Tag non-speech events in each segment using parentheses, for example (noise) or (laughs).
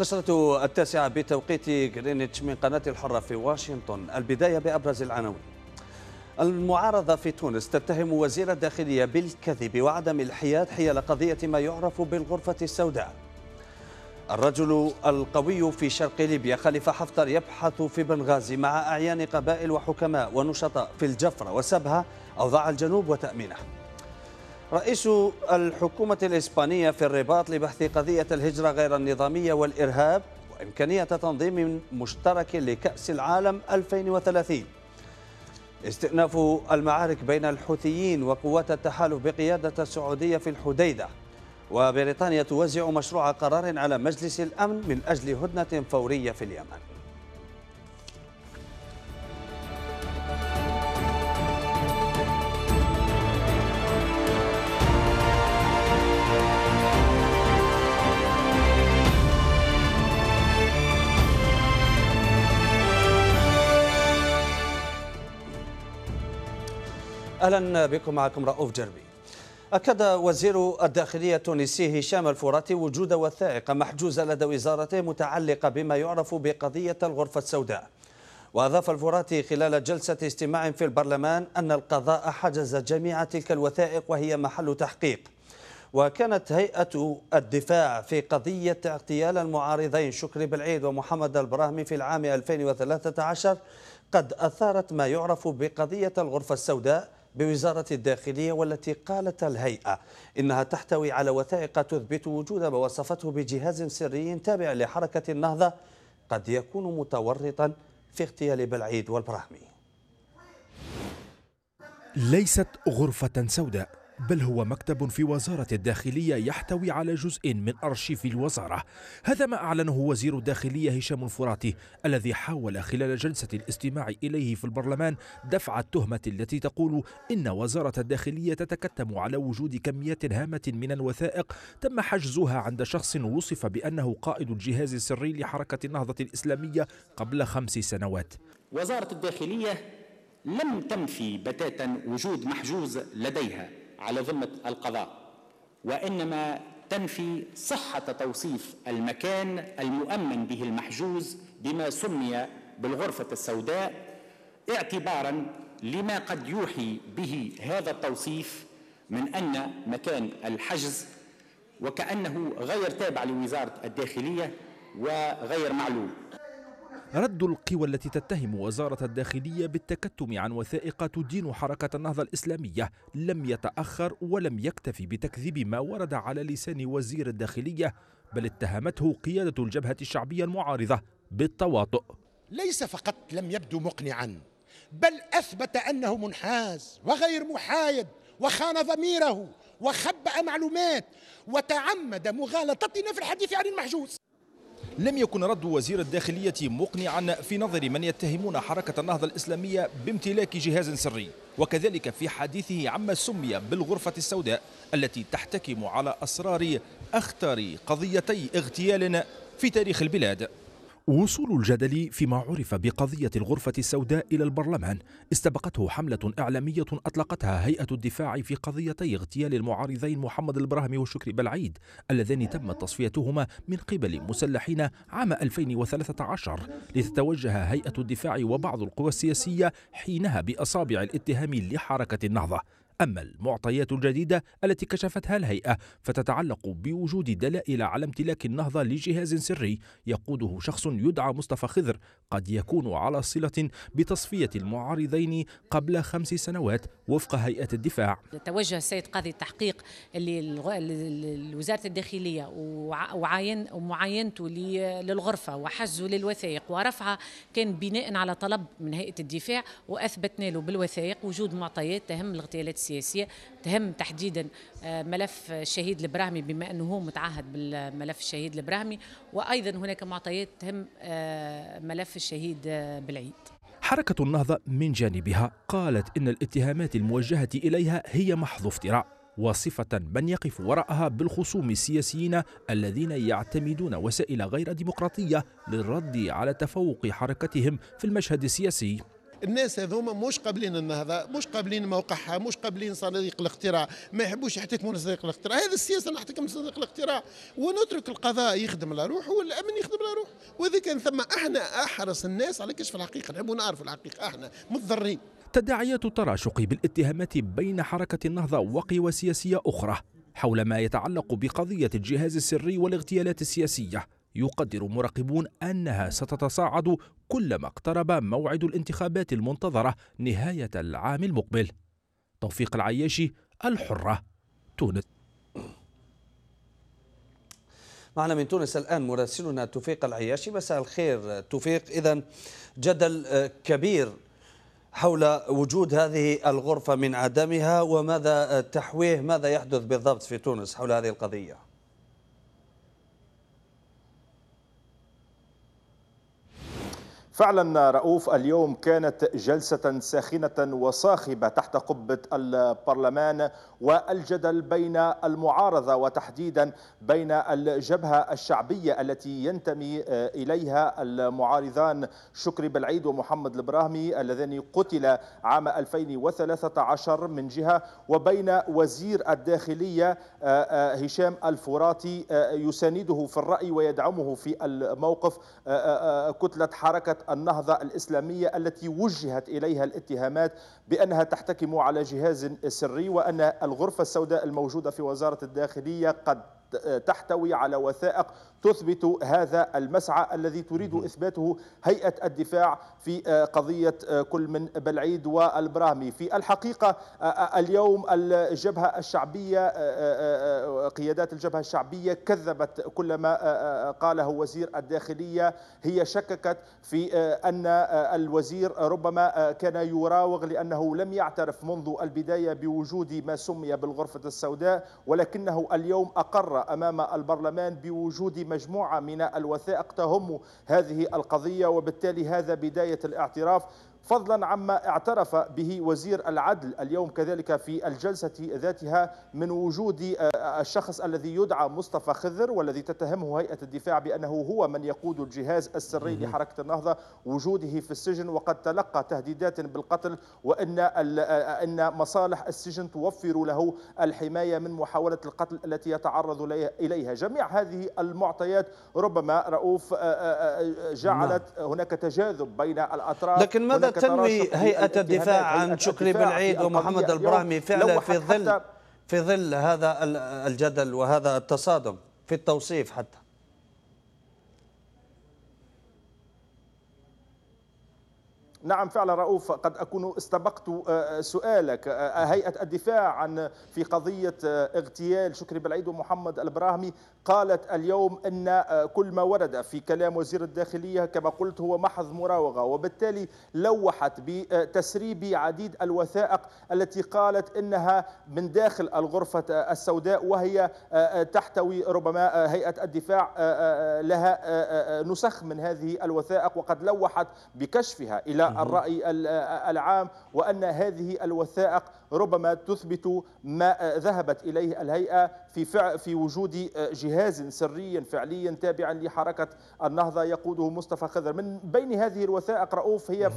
نشرة التاسعة بتوقيت غرينتش من قناة الحرة في واشنطن البداية بأبرز العناوين المعارضة في تونس تتهم وزير الداخلية بالكذب وعدم الحياد حيال قضية ما يعرف بالغرفة السوداء الرجل القوي في شرق ليبيا خليفة حفتر يبحث في بنغازي مع أعيان قبائل وحكماء ونشطاء في الجفرة وسبها أوضاع الجنوب وتأمينه رئيس الحكومة الإسبانية في الرباط لبحث قضية الهجرة غير النظامية والإرهاب وإمكانية تنظيم مشترك لكأس العالم 2030 استئناف المعارك بين الحوثيين وقوات التحالف بقيادة السعودية في الحديدة وبريطانيا توزع مشروع قرار على مجلس الأمن من أجل هدنة فورية في اليمن أهلا بكم معكم رؤوف جربي أكد وزير الداخلية التونسي هشام الفراتي وجود وثائق محجوزة لدى وزارته متعلقة بما يعرف بقضية الغرفة السوداء وأضاف الفراتي خلال جلسة استماع في البرلمان أن القضاء حجز جميع تلك الوثائق وهي محل تحقيق وكانت هيئة الدفاع في قضية اغتيال المعارضين شكري بالعيد ومحمد البراهمي في العام 2013 قد أثارت ما يعرف بقضية الغرفة السوداء بوزارة الداخلية والتي قالت الهيئة إنها تحتوي على وثائق تثبت وجود ما وصفته بجهاز سري تابع لحركة النهضة قد يكون متورطا في اغتيال بلعيد والبراهمي ليست غرفة سوداء بل هو مكتب في وزارة الداخلية يحتوي على جزء من أرشيف الوزارة هذا ما أعلنه وزير الداخلية هشام الفراتي الذي حاول خلال جلسة الاستماع إليه في البرلمان دفع التهمة التي تقول إن وزارة الداخلية تتكتم على وجود كميات هامة من الوثائق تم حجزها عند شخص وصف بأنه قائد الجهاز السري لحركة النهضة الإسلامية قبل خمس سنوات وزارة الداخلية لم تنفي بتاتا وجود محجوز لديها على ذمة القضاء وإنما تنفي صحة توصيف المكان المؤمن به المحجوز بما سمي بالغرفة السوداء اعتبارا لما قد يوحي به هذا التوصيف من أن مكان الحجز وكأنه غير تابع لوزارة الداخلية وغير معلوم رد القوى التي تتهم وزارة الداخلية بالتكتم عن وثائق تدين حركة النهضة الإسلامية لم يتأخر ولم يكتفي بتكذيب ما ورد على لسان وزير الداخلية بل اتهمته قيادة الجبهة الشعبية المعارضة بالتواطؤ ليس فقط لم يبدو مقنعا بل أثبت أنه منحاز وغير محايد وخان ضميره وخبأ معلومات وتعمد مغالطتنا في الحديث عن المحجوز لم يكن رد وزير الداخلية مقنعا في نظر من يتهمون حركة النهضة الإسلامية بامتلاك جهاز سري وكذلك في حديثه عما سمي بالغرفة السوداء التي تحتكم على أسرار أخطر قضيتي اغتيال في تاريخ البلاد وصول الجدل فيما عرف بقضية الغرفة السوداء إلى البرلمان استبقته حملة إعلامية أطلقتها هيئة الدفاع في قضيتي اغتيال المعارضين محمد البرهمي وشكري بلعيد اللذان تم تصفيتهما من قبل مسلحين عام 2013 لتتوجه هيئة الدفاع وبعض القوى السياسية حينها بأصابع الاتهام لحركة النهضة أما المعطيات الجديدة التي كشفتها الهيئة فتتعلق بوجود دلائل على امتلاك النهضة لجهاز سري يقوده شخص يدعى مصطفى خضر قد يكون على صلة بتصفية المعارضين قبل خمس سنوات وفق هيئة الدفاع توجه السيد قاضي التحقيق لوزارة الداخلية وعاين ومعاينته للغرفة وحجزه للوثائق ورفعه كان بناء على طلب من هيئة الدفاع وأثبتنا له بالوثائق وجود معطيات تهم الاغتيالات السياسيه تهم تحديدا آه، ملف الشهيد البراهمي بما انه هو متعهد بالملف الشهيد البراهمي وايضا هناك معطيات تهم آه، ملف الشهيد آه، بالعيد حركة النهضة من جانبها قالت إن الاتهامات الموجهة إليها هي محض افتراء وصفة من يقف وراءها بالخصوم السياسيين الذين يعتمدون وسائل غير ديمقراطية للرد على تفوق حركتهم في المشهد السياسي الناس هذوما مش قابلين النهضه مش قابلين موقعها مش قابلين صناديق الاقتراع ما يحبوش يحتكموا صناديق الاقتراع هذه السياسه نحتكم صناديق الاقتراع ونترك القضاء يخدم على روحه والامن يخدم على روحه واذا كان ثم احنا احرص الناس على كشف الحقيقه نحبوا نعرفوا الحقيقه احنا متضررين تداعيات التراشق بالاتهامات بين حركه النهضه وقوى سياسيه اخرى حول ما يتعلق بقضيه الجهاز السري والاغتيالات السياسيه يقدر مراقبون انها ستتصاعد كلما اقترب موعد الانتخابات المنتظرة نهاية العام المقبل توفيق العياشي الحرة تونس معنا من تونس الآن مراسلنا توفيق العياشي مساء الخير توفيق إذا جدل كبير حول وجود هذه الغرفة من عدمها وماذا تحويه ماذا يحدث بالضبط في تونس حول هذه القضية فعلا رؤوف اليوم كانت جلسة ساخنة وصاخبة تحت قبة البرلمان والجدل بين المعارضة وتحديدا بين الجبهة الشعبية التي ينتمي إليها المعارضان شكري بالعيد ومحمد البراهمي اللذان قتلا عام 2013 من جهة وبين وزير الداخلية هشام الفراتي يسانده في الرأي ويدعمه في الموقف كتلة حركة النهضة الإسلامية التي وجهت إليها الاتهامات بأنها تحتكم على جهاز سري وأن الغرفة السوداء الموجودة في وزارة الداخلية قد تحتوي على وثائق تثبت هذا المسعى الذي تريد إثباته هيئة الدفاع في آه، قضية آه، كل من بلعيد والبرامي في الحقيقة آه، اليوم الجبهة الشعبية قيادات الجبهة الشعبية كذبت كل ما قاله وزير الداخلية هي شككت في أن الوزير ربما كان يراوغ لأنه لم يعترف منذ البداية بوجود ما سمي بالغرفة السوداء ولكنه اليوم أقر أمام البرلمان بوجود مجموعة من الوثائق تهم هذه القضية وبالتالي هذا بداية الاعتراف فضلا عما اعترف به وزير العدل اليوم كذلك في الجلسة ذاتها من وجود آه، آه، الشخص الذي يدعى مصطفى خضر والذي تتهمه هيئة الدفاع بأنه هو من يقود الجهاز السري لحركة النهضة وجوده في السجن وقد تلقى تهديدات بالقتل وأن آه، أن مصالح السجن توفر له الحماية من محاولة القتل التي يتعرض إليها جميع هذه المعطيات ربما رؤوف جعلت نعم. هناك تجاذب بين الأطراف لكن ماذا هل تنوي هيئة الدفاع عن شكري بالعيد ومحمد البرامي فعلا في ظل في ظل هذا الجدل وهذا التصادم في التوصيف حتى نعم فعلا رؤوف قد أكون استبقت آه، آه، سؤالك آه، هيئة الدفاع عن في قضية اغتيال شكري بالعيد ومحمد البراهمي قالت اليوم أن كل ما ورد في كلام وزير الداخلية كما قلت هو محض مراوغة وبالتالي لوحت بتسريب عديد الوثائق التي قالت إنها من داخل الغرفة السوداء وهي تحتوي ربما هيئة الدفاع لها نسخ من هذه الوثائق وقد لوحت بكشفها إلى الراي العام وان هذه الوثائق ربما تثبت ما ذهبت إليه الهيئة في, فع في وجود جهاز سري فعليا تابعا لحركة النهضة يقوده مصطفى خضر من بين هذه الوثائق رؤوف هي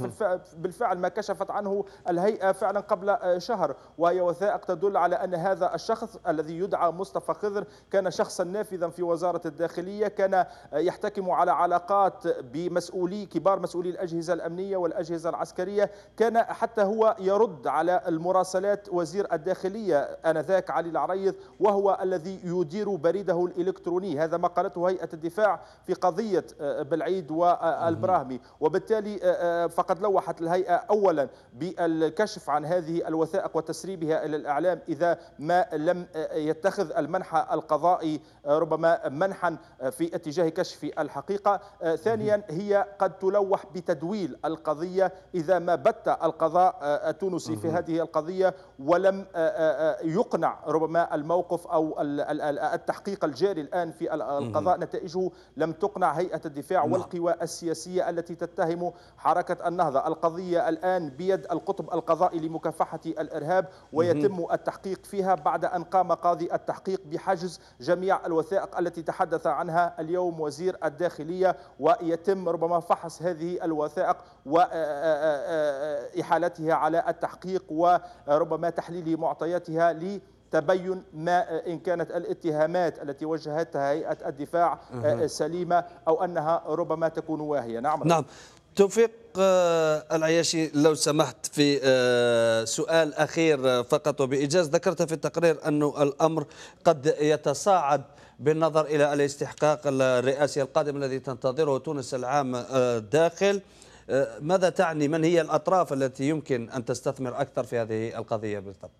بالفعل ما كشفت عنه الهيئة فعلا قبل شهر وهي وثائق تدل على أن هذا الشخص الذي يدعى مصطفى خضر كان شخصا نافذا في وزارة الداخلية كان يحتكم على علاقات بمسؤولي كبار مسؤولي الأجهزة الأمنية والأجهزة العسكرية كان حتى هو يرد على المراسلات مداخلات وزير الداخلية آنذاك علي العريض وهو الذي يدير بريده الإلكتروني هذا ما قالته هيئة الدفاع في قضية آه، بالعيد والبراهمي وبالتالي آه، آه، فقد لوحت الهيئة أولا بالكشف عن هذه الوثائق وتسريبها إلى الإعلام إذا ما لم يتخذ المنحى القضائي ربما منحا في اتجاه كشف الحقيقة ثانيا هي قد تلوح بتدويل القضية إذا ما بت القضاء التونسي في هذه القضية ولم آه، آه، آه، يقنع ربما الموقف أو التحقيق الجاري الآن في القضاء نتائجه لم تقنع هيئة الدفاع نعم. والقوى السياسية التي تتهم حركة النهضة القضية الآن بيد القطب القضائي لمكافحة الإرهاب ويتم التحقيق فيها بعد أن قام قاضي التحقيق بحجز جميع الوثائق التي تحدث عنها اليوم وزير الداخلية ويتم ربما فحص هذه الوثائق وإحالتها على التحقيق وربما ربما تحليل معطياتها لتبين تبين ما آه، إن كانت الاتهامات التي وجهتها هيئة الدفاع آه، سليمة أو أنها ربما تكون واهية نعم نعم توفيق آه، العياشي لو سمحت في سؤال أخير فقط وبإيجاز ذكرت في التقرير أن الأمر قد يتصاعد بالنظر إلى الاستحقاق الرئاسي القادم الذي تنتظره تونس العام الداخل آه، ماذا تعني من هي الأطراف التي يمكن أن تستثمر أكثر في هذه القضية بالضبط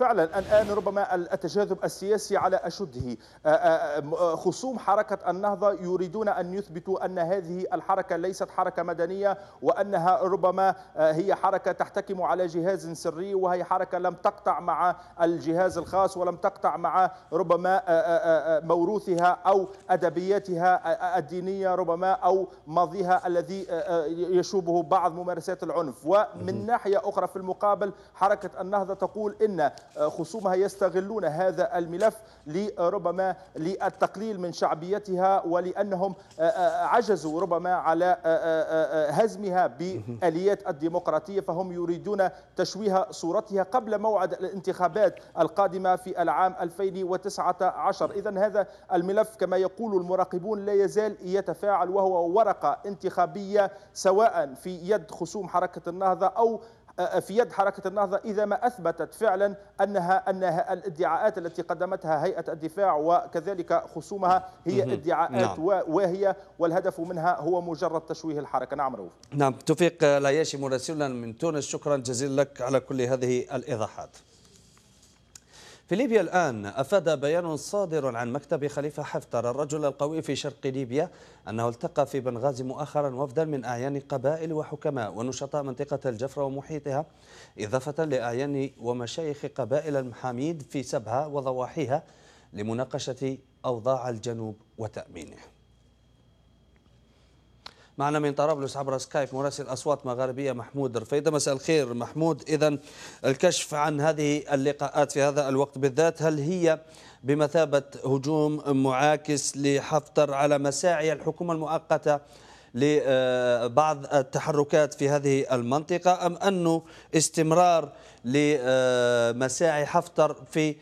فعلا الآن ربما التجاذب السياسي على أشده آه، آه، آه، خصوم حركة النهضة يريدون أن يثبتوا أن هذه الحركة ليست حركة مدنية وأنها ربما هي حركة تحتكم على جهاز سري وهي حركة لم تقطع مع الجهاز الخاص ولم تقطع مع ربما موروثها أو أدبياتها الدينية ربما أو ماضيها الذي يشوبه بعض ممارسات العنف ومن ناحية أخرى في المقابل حركة النهضة تقول إن خصومها يستغلون هذا الملف لربما للتقليل من شعبيتها ولأنهم آه، آه، عجزوا ربما على آه، هزمها بآليات الديمقراطية فهم يريدون تشويه صورتها قبل موعد الانتخابات القادمة في العام 2019 إذا هذا الملف كما يقول المراقبون لا يزال يتفاعل وهو ورقة انتخابية سواء في يد خصوم حركة النهضة أو في يد حركة النهضة إذا ما أثبتت فعلا أنها أنها الادعاءات التي قدمتها هيئة الدفاع وكذلك خصومها هي ادعاءات نعم. واهية والهدف منها هو مجرد تشويه الحركة نعم رؤوف نعم توفيق لا مراسلنا من تونس شكرا جزيلا لك على كل هذه الإيضاحات في ليبيا الآن أفاد بيان صادر عن مكتب خليفة حفتر الرجل القوي في شرق ليبيا أنه التقى في بنغازي مؤخرا وفدا من أعيان قبائل وحكماء ونشطاء منطقة الجفرة ومحيطها إضافة لأعيان ومشايخ قبائل المحاميد في سبها وضواحيها لمناقشة أوضاع الجنوب وتأمينه معنا من طرابلس عبر سكايب مراسل أصوات مغاربية محمود رفيدة مساء الخير محمود إذا الكشف عن هذه اللقاءات في هذا الوقت بالذات هل هي بمثابة هجوم معاكس لحفتر على مساعي الحكومة المؤقتة لبعض التحركات في هذه المنطقة أم أنه استمرار لمساعي حفتر في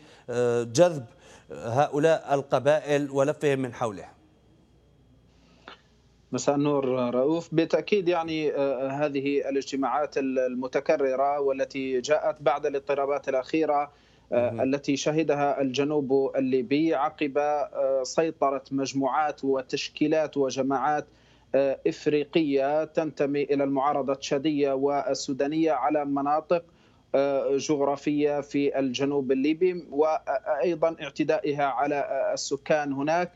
جذب هؤلاء القبائل ولفهم من حوله مساء النور رؤوف بالتاكيد يعني آه، آه، هذه الاجتماعات المتكرره والتي جاءت بعد الاضطرابات الاخيره آه، التي شهدها الجنوب الليبي عقب سيطره مجموعات وتشكيلات وجماعات افريقيه تنتمي الى المعارضه التشاديه والسودانيه على مناطق آه، جغرافيه في الجنوب الليبي وايضا اعتدائها على آه، السكان هناك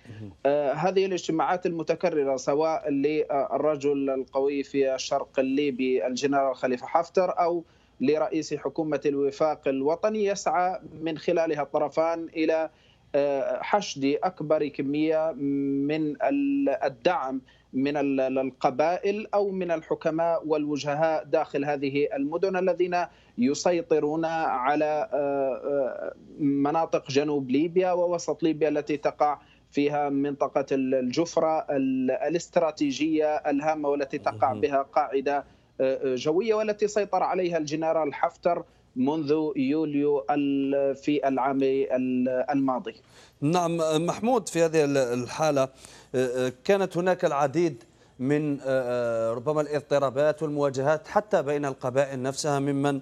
آه، هذه الاجتماعات المتكرره سواء للرجل القوي في الشرق الليبي الجنرال خليفه حفتر او لرئيس حكومه الوفاق الوطني يسعى من خلالها الطرفان الى حشد اكبر كميه من الدعم من القبائل او من الحكماء والوجهاء داخل هذه المدن الذين يسيطرون على آه، آه، مناطق جنوب ليبيا ووسط ليبيا التي تقع فيها منطقه الجفره الاستراتيجيه الهامه والتي تقع بها قاعده آه، جويه والتي سيطر عليها الجنرال حفتر منذ يوليو في العام الماضي نعم محمود في هذه الحالة آه، آه، كانت هناك العديد من آه، ربما الاضطرابات والمواجهات حتى بين القبائل نفسها ممن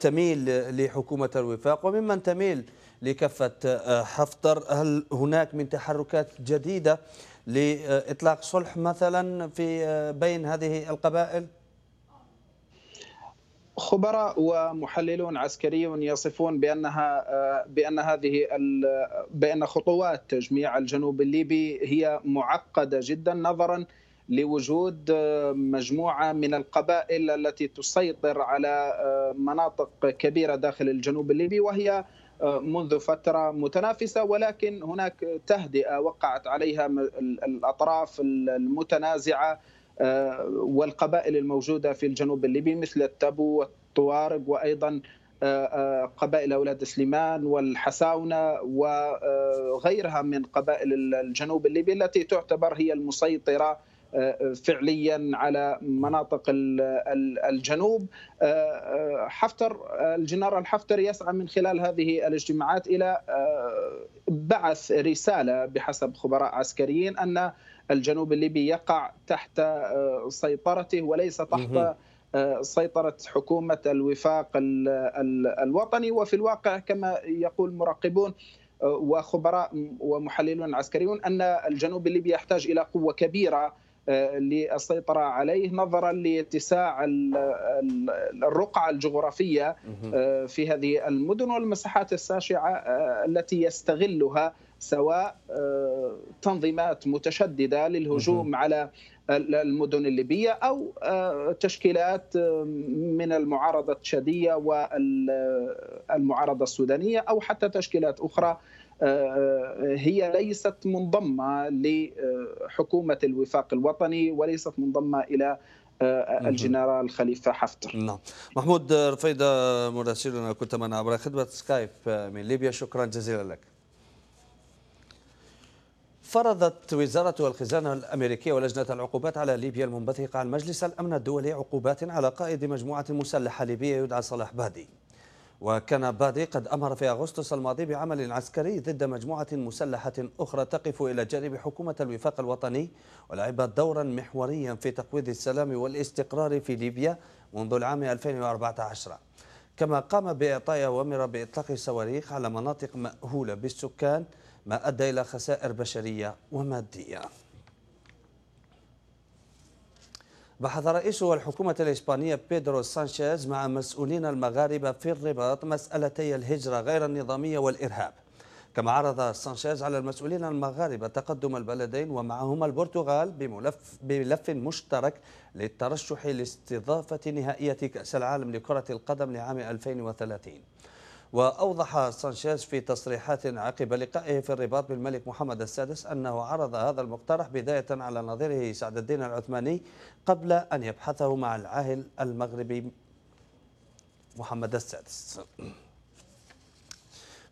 تميل لحكومة الوفاق وممن تميل لكفة حفتر هل هناك من تحركات جديدة لإطلاق صلح مثلا في بين هذه القبائل؟ خبراء ومحللون عسكريون يصفون بانها آه، بان هذه بان خطوات تجميع الجنوب الليبي هي معقده جدا نظرا لوجود آه، مجموعه من القبائل التي تسيطر على آه، مناطق كبيره داخل الجنوب الليبي وهي منذ فتره متنافسه ولكن هناك تهدئه وقعت عليها الاطراف المتنازعه آه، والقبائل الموجودة في الجنوب الليبي مثل التبو والطوارق وأيضا آه، آه، قبائل أولاد سليمان والحساونة وغيرها من قبائل الجنوب الليبي التي تعتبر هي المسيطرة فعليا على مناطق الجنوب حفتر الجنرال حفتر يسعى من خلال هذه الاجتماعات الى بعث رساله بحسب خبراء عسكريين ان الجنوب الليبي يقع تحت آه، سيطرته وليس تحت آه، سيطرة حكومة الوفاق الوطني وفي الواقع كما يقول مراقبون آه، وخبراء ومحللون عسكريون أن الجنوب الليبي يحتاج إلى قوة كبيرة آه، للسيطرة عليه نظرا لاتساع الرقعة الجغرافية آه، في هذه المدن والمساحات الساشعة آه، التي يستغلها سواء تنظيمات متشددة للهجوم على المدن الليبية أو تشكيلات من المعارضة التشادية والمعارضة السودانية أو حتى تشكيلات أخرى آه، آه، هي ليست منضمه لحكومه الوفاق الوطني وليست منضمه الى آه، الجنرال خليفه حفتر نعم محمود رفيده مراسلنا كنت معنا عبر خدمه سكايب من ليبيا شكرا جزيلا لك فرضت وزارة الخزانة الأمريكية ولجنة العقوبات على ليبيا المنبثقة عن مجلس الأمن الدولي عقوبات على قائد مجموعة مسلحة ليبية يدعى صلاح بادي وكان بادي قد أمر في أغسطس الماضي بعمل عسكري ضد مجموعة مسلحة أخرى تقف إلى جانب حكومة الوفاق الوطني ولعب دورا محوريا في تقويض السلام والاستقرار في ليبيا منذ العام 2014 كما قام بإعطاء أوامر بإطلاق صواريخ على مناطق مأهولة بالسكان ما أدى إلى خسائر بشرية ومادية بحث رئيس الحكومة الإسبانية بيدرو سانشيز مع مسؤولين المغاربة في الرباط مسألتي الهجرة غير النظامية والإرهاب كما عرض سانشيز على المسؤولين المغاربة تقدم البلدين ومعهما البرتغال بملف, بملف مشترك للترشح لاستضافة نهائية كأس العالم لكرة القدم لعام 2030 وأوضح سانشيز في تصريحات عقب لقائه في الرباط بالملك محمد السادس أنه عرض هذا المقترح بداية على نظيره سعد الدين العثماني قبل أن يبحثه مع العاهل المغربي محمد السادس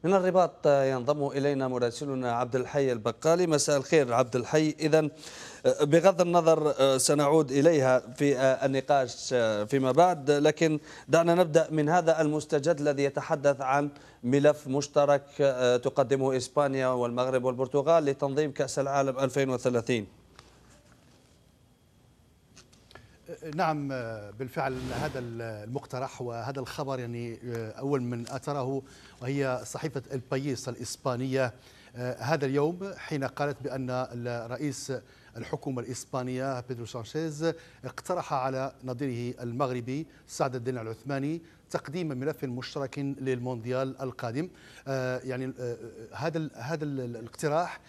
من الرباط ينضم إلينا مراسلنا عبد الحي البقالي مساء الخير عبد الحي إذا بغض النظر آه، سنعود إليها في آه، النقاش آه، فيما بعد لكن دعنا نبدأ من هذا المستجد الذي يتحدث عن ملف مشترك تقدمه إسبانيا والمغرب والبرتغال لتنظيم كأس العالم 2030 نعم بالفعل هذا المقترح وهذا الخبر يعني أول من أثره وهي صحيفة البايس الإسبانية هذا اليوم حين قالت بأن الرئيس الحكومة الإسبانية بيدرو سانشيز اقترح على نظيره المغربي سعد الدين العثماني تقديم ملف مشترك للمونديال القادم آه، يعني آه، آه، هذا هذا الاقتراح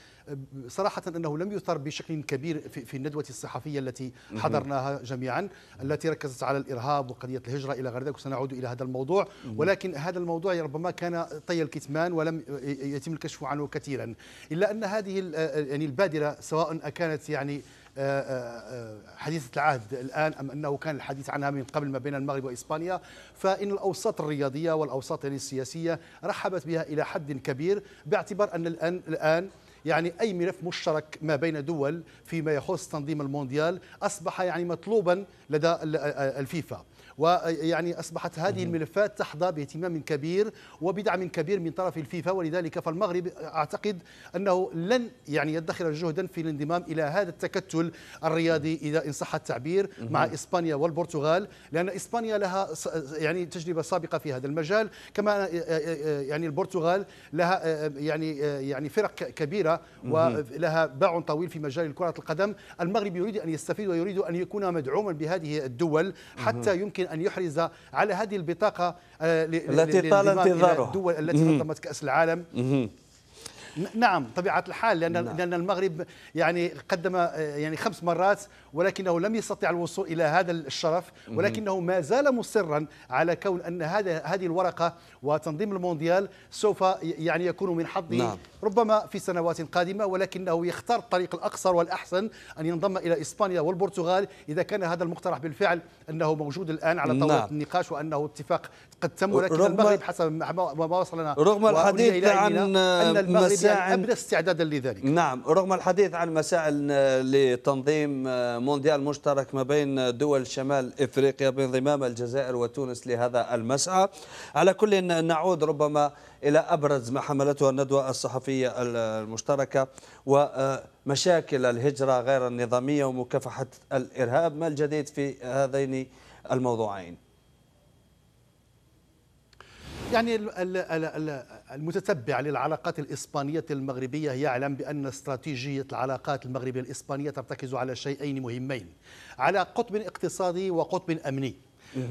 صراحة أنه لم يثر بشكل كبير في الندوة الصحفية التي حضرناها جميعا التي ركزت على الإرهاب وقضية الهجرة إلى غير ذلك وسنعود إلى هذا الموضوع ولكن هذا الموضوع ربما كان طي الكتمان ولم يتم الكشف عنه كثيرا إلا أن هذه يعني البادرة سواء أكانت يعني آه، آه، آه، حديثة العهد الآن أم أنه كان الحديث عنها من قبل ما بين المغرب وإسبانيا فإن الأوساط الرياضية والأوساط يعني السياسية رحبت بها إلى حد كبير باعتبار أن الآن الآن يعني أي ملف مشترك ما بين دول فيما يخص تنظيم المونديال أصبح يعني مطلوبا لدى الفيفا ويعني أصبحت هذه الملفات تحظى باهتمام كبير وبدعم كبير من طرف الفيفا ولذلك فالمغرب أعتقد أنه لن يعني يدخر جهدا في الانضمام إلى هذا التكتل الرياضي إذا إن صح التعبير مع إسبانيا والبرتغال لأن إسبانيا لها يعني تجربة سابقة في هذا المجال كما يعني البرتغال لها يعني يعني فرق كبيرة ولها باع طويل في مجال كرة القدم المغرب يريد أن يستفيد ويريد أن يكون مدعوما بهذه الدول حتى يمكن أن يحرز على هذه البطاقة آه، التي طال انتظاره الدول التي نظمت كأس العالم نعم طبيعة الحال لأن, نعم. لأن المغرب يعني قدم آه، يعني خمس مرات ولكنه لم يستطع الوصول إلى هذا الشرف ولكنه ما زال مصرا على كون أن هذا هذه الورقة وتنظيم المونديال سوف يعني يكون من حظه نعم. ربما في سنوات قادمة ولكنه يختار الطريق الأقصر والأحسن أن ينضم إلى إسبانيا والبرتغال إذا كان هذا المقترح بالفعل أنه موجود الآن على طاولة نعم. النقاش وأنه اتفاق قد تم ولكن المغرب حسب ما وصلنا رغم الحديث عن أن المغرب مساعل أبرز استعدادا لذلك نعم رغم الحديث عن مسائل آه، لتنظيم آه، مونديال مشترك ما بين دول شمال إفريقيا بانضمام الجزائر وتونس لهذا المسعى على كل نعود ربما إلى أبرز ما حملته الندوة الصحفية المشتركة ومشاكل الهجرة غير النظامية ومكافحة الإرهاب ما الجديد في هذين الموضوعين يعني المتتبع للعلاقات الإسبانية المغربية يعلم بأن استراتيجية العلاقات المغربية الإسبانية ترتكز على شيئين مهمين على قطب اقتصادي وقطب أمني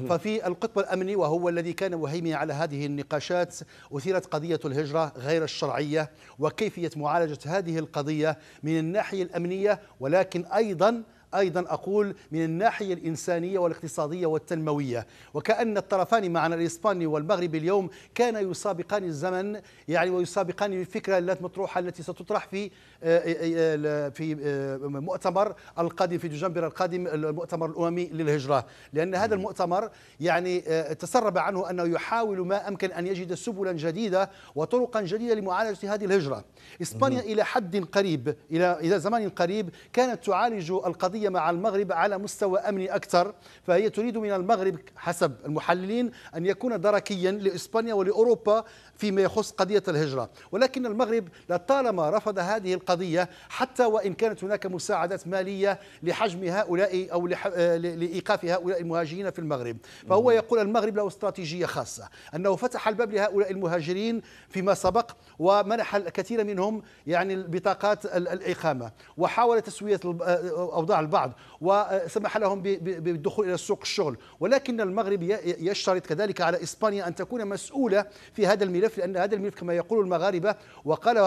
ففي القطب الامني وهو الذي كان مهيمن على هذه النقاشات اثيرت قضيه الهجره غير الشرعيه وكيفيه معالجه هذه القضيه من الناحيه الامنيه ولكن ايضا أيضا أقول من الناحية الإنسانية والاقتصادية والتنموية وكأن الطرفان معنا الإسباني والمغربي اليوم كان يسابقان الزمن يعني ويسابقان الفكرة مطروحه التي ستطرح في آه، آه، آه، في مؤتمر القادم في دجنبر القادم المؤتمر الاممي للهجره لان هذا المؤتمر يعني تسرب عنه انه يحاول ما امكن ان يجد سبلا جديده وطرقا جديده لمعالجه هذه الهجره اسبانيا الى حد قريب الى الى زمان قريب كانت تعالج القضيه مع المغرب على مستوى امني اكثر فهي تريد من المغرب حسب المحللين ان يكون دركيا لاسبانيا ولاوروبا فيما يخص قضية الهجرة ولكن المغرب لطالما رفض هذه القضية حتى وإن كانت هناك مساعدات مالية لحجم هؤلاء أو آه، لإيقاف هؤلاء المهاجرين في المغرب فهو يقول المغرب له استراتيجية خاصة أنه فتح الباب لهؤلاء المهاجرين فيما سبق ومنح الكثير منهم يعني بطاقات الإقامة وحاول تسوية آه، آه، أوضاع البعض وسمح لهم بالدخول إلى سوق الشغل ولكن المغرب يشترط كذلك على إسبانيا أن تكون مسؤولة في هذا الملف الملف لأن هذا الملف كما يقول المغاربة وقال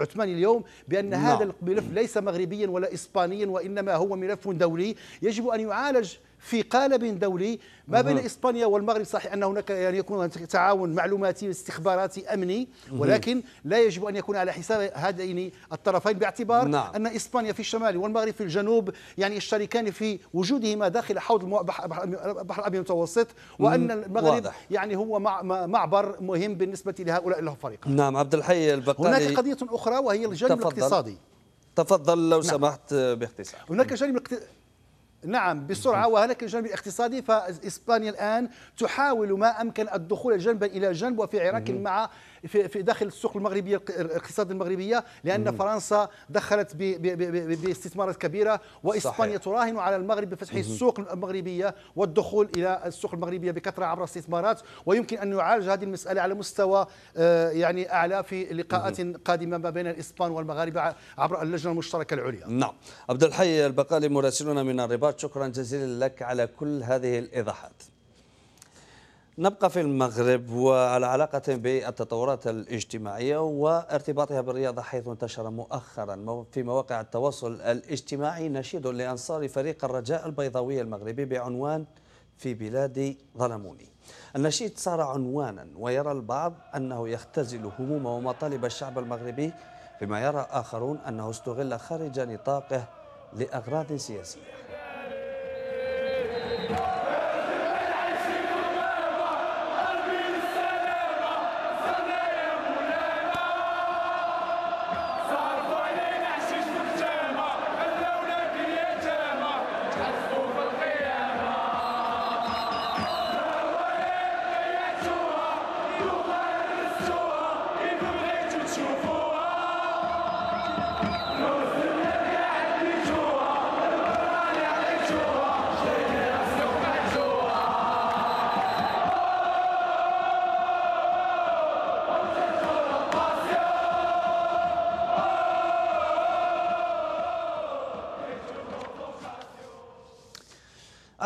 عثمان اليوم بأن نعم. هذا الملف ليس مغربيا ولا إسبانيا وإنما هو ملف دولي يجب أن يعالج في قالب دولي ما بين اسبانيا والمغرب صحيح ان هناك يعني يكون تعاون معلوماتي استخباراتي امني ولكن لا يجب ان يكون على حساب هذين الطرفين باعتبار نعم. ان اسبانيا في الشمال والمغرب في الجنوب يعني يشتركان في وجودهما داخل حوض البحر الابيض المتوسط وان المغرب واضح. يعني هو معبر مهم بالنسبه لهؤلاء الفريقين نعم عبد الحي البقالي هناك قضيه اخرى وهي الجانب الاقتصادي تفضل لو نعم. سمحت باختصار هناك جانب نعم بسرعة وهناك الجانب الاقتصادي فإسبانيا الآن تحاول ما أمكن الدخول جنبا إلى جنب وفي عراك مع في في داخل السوق المغربيه الاقتصاد المغربيه لان مم. فرنسا دخلت باستثمارات كبيره واسبانيا صحيح. تراهن على المغرب بفتح مم. السوق المغربيه والدخول الى السوق المغربيه بكثره عبر استثمارات ويمكن ان يعالج هذه المساله على مستوى آه، يعني اعلى في لقاءات قادمه ما بين الاسبان والمغاربه عبر اللجنه المشتركه العليا. نعم عبد الحي البقالي مراسلنا من الرباط شكرا جزيلا لك على كل هذه الايضاحات. نبقى في المغرب وعلى علاقة بالتطورات الاجتماعية وارتباطها بالرياضة حيث انتشر مؤخرا في مواقع التواصل الاجتماعي نشيد لأنصار فريق الرجاء البيضاوي المغربي بعنوان في بلادي ظلموني النشيد صار عنوانا ويرى البعض أنه يختزل هموم ومطالب الشعب المغربي فيما يرى آخرون أنه استغل خارج نطاقه لأغراض سياسية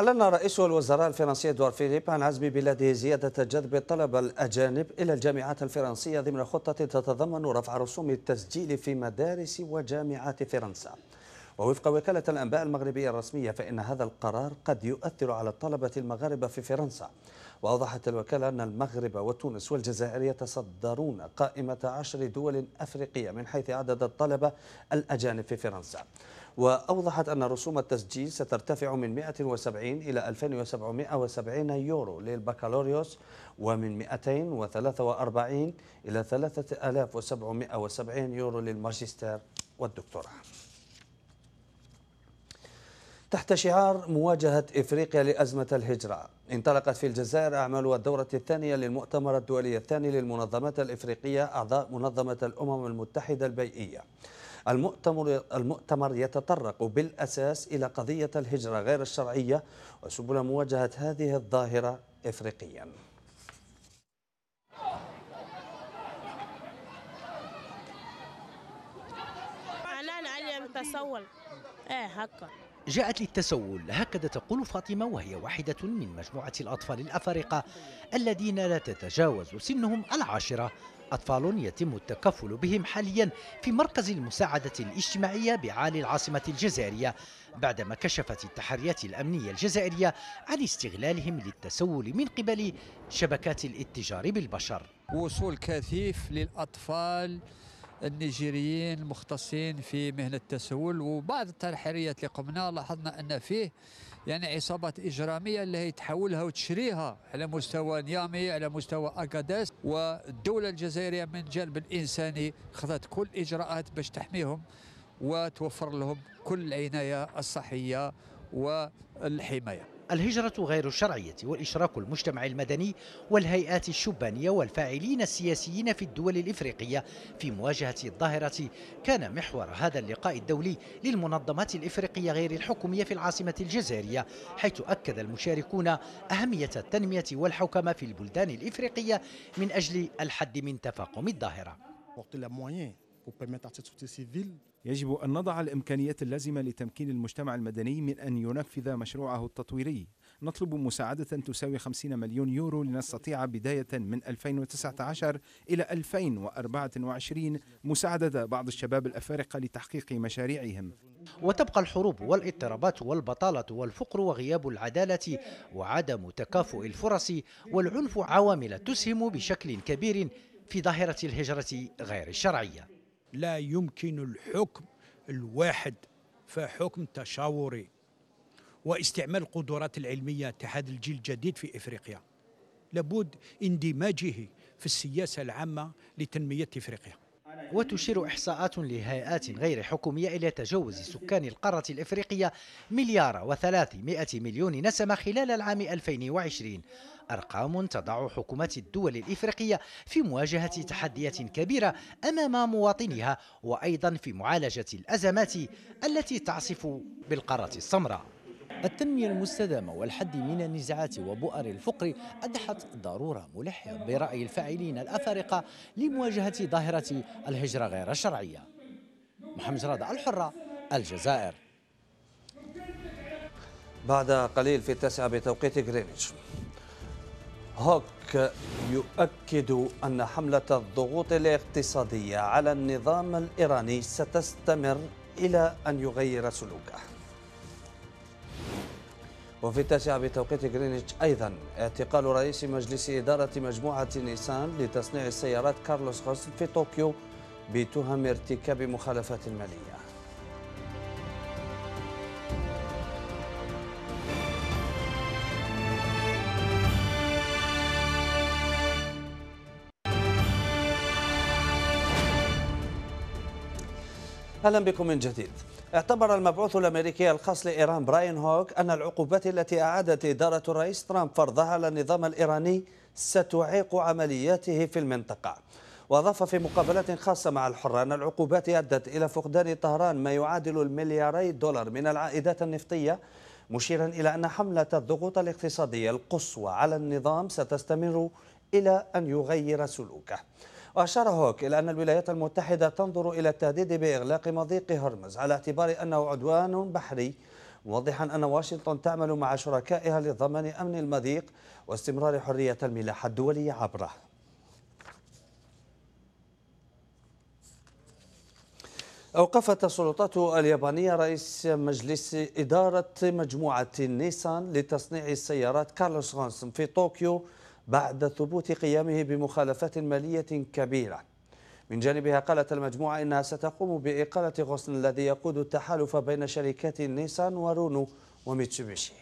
أعلن رئيس الوزراء الفرنسي إدوار فيليب عن عزم بلاده زيادة جذب الطلبة الأجانب إلى الجامعات الفرنسية ضمن خطة تتضمن رفع رسوم التسجيل في مدارس وجامعات فرنسا ووفق وكالة الأنباء المغربية الرسمية فإن هذا القرار قد يؤثر على الطلبة المغاربة في فرنسا وأوضحت الوكالة أن المغرب وتونس والجزائر يتصدرون قائمة عشر دول أفريقية من حيث عدد الطلبة الأجانب في فرنسا وأوضحت أن رسوم التسجيل سترتفع من 170 إلى 2770 يورو للبكالوريوس ومن 243 إلى 3770 يورو للماجستير والدكتوراه تحت شعار مواجهة إفريقيا لأزمة الهجرة انطلقت في الجزائر أعمال الدورة الثانية للمؤتمر الدولي الثاني للمنظمات الإفريقية أعضاء منظمة الأمم المتحدة البيئية المؤتمر, المؤتمر يتطرق بالأساس إلى قضية الهجرة غير الشرعية وسبل مواجهة هذه الظاهرة إفريقياً تصور ايه هكا جاءت للتسول هكذا تقول فاطمة وهي واحدة من مجموعة الأطفال الأفارقة الذين لا تتجاوز سنهم العاشرة أطفال يتم التكفل بهم حاليا في مركز المساعدة الاجتماعية بعالي العاصمة الجزائرية بعدما كشفت التحريات الأمنية الجزائرية عن استغلالهم للتسول من قبل شبكات الاتجار بالبشر وصول كثيف للأطفال النيجيريين المختصين في مهنة التسول وبعض التحريات اللي قمنا لاحظنا أن فيه يعني عصابات إجرامية اللي هي تحولها وتشريها على مستوى نيامي على مستوى أكاداس والدولة الجزائرية من جانب الإنساني خذت كل إجراءات باش تحميهم وتوفر لهم كل العناية الصحية والحماية الهجرة غير الشرعية والإشراك المجتمع المدني والهيئات الشبانية والفاعلين السياسيين في الدول الإفريقية في مواجهة الظاهرة كان محور هذا اللقاء الدولي للمنظمات الإفريقية غير الحكومية في العاصمة الجزائرية حيث أكد المشاركون أهمية التنمية والحوكمة في البلدان الإفريقية من أجل الحد من تفاقم الظاهرة يجب أن نضع الإمكانيات اللازمة لتمكين المجتمع المدني من أن ينفذ مشروعه التطويري نطلب مساعدة تساوي 50 مليون يورو لنستطيع بداية من 2019 إلى 2024 مساعدة بعض الشباب الأفارقة لتحقيق مشاريعهم وتبقى الحروب والاضطرابات والبطالة والفقر وغياب العدالة وعدم تكافؤ الفرص والعنف عوامل تسهم بشكل كبير في ظاهرة الهجرة غير الشرعية لا يمكن الحكم الواحد فحكم تشاوري واستعمال القدرات العلمية اتحاد الجيل الجديد في إفريقيا لابد اندماجه في السياسة العامة لتنمية إفريقيا وتشير إحصاءات لهيئات غير حكومية إلى تجاوز سكان القارة الإفريقية مليار وثلاثمائة مليون نسمة خلال العام 2020 أرقام تضع حكومات الدول الإفريقية في مواجهة تحديات كبيرة أمام مواطنيها وأيضا في معالجة الأزمات التي تعصف بالقارة السمراء التنمية المستدامة والحد من النزاعات وبؤر الفقر أدحت ضرورة ملحة برأي الفاعلين الأفارقة لمواجهة ظاهرة الهجرة غير الشرعية محمد رضا الحرة الجزائر بعد قليل في التاسعة بتوقيت غرينتش هوك يؤكد أن حملة الضغوط الاقتصادية على النظام الإيراني ستستمر إلى أن يغير سلوكه وفي التاسعة بتوقيت غرينتش أيضا اعتقال رئيس مجلس إدارة مجموعة نيسان لتصنيع السيارات كارلوس غوست في طوكيو بتهم ارتكاب مخالفات مالية أهلا بكم من جديد اعتبر المبعوث الامريكي الخاص لايران براين هوك ان العقوبات التي اعادت اداره الرئيس ترامب فرضها على النظام الايراني ستعيق عملياته في المنطقه. واضاف في مقابله خاصه مع الحره ان العقوبات ادت الى فقدان طهران ما يعادل الملياري دولار من العائدات النفطيه مشيرا الى ان حمله الضغوط الاقتصاديه القصوى على النظام ستستمر الى ان يغير سلوكه. وأشار هوك إلى أن الولايات المتحدة تنظر إلى التهديد بإغلاق مضيق هرمز على اعتبار أنه عدوان بحري موضحا أن واشنطن تعمل مع شركائها لضمان أمن المضيق واستمرار حرية الملاحة الدولية عبره أوقفت السلطات اليابانية رئيس مجلس إدارة مجموعة نيسان لتصنيع السيارات كارلوس غونسون في طوكيو بعد ثبوت قيامه بمخالفات مالية كبيرة من جانبها قالت المجموعة إنها ستقوم بإقالة غصن الذي يقود التحالف بين شركات نيسان ورونو وميتسوبيشي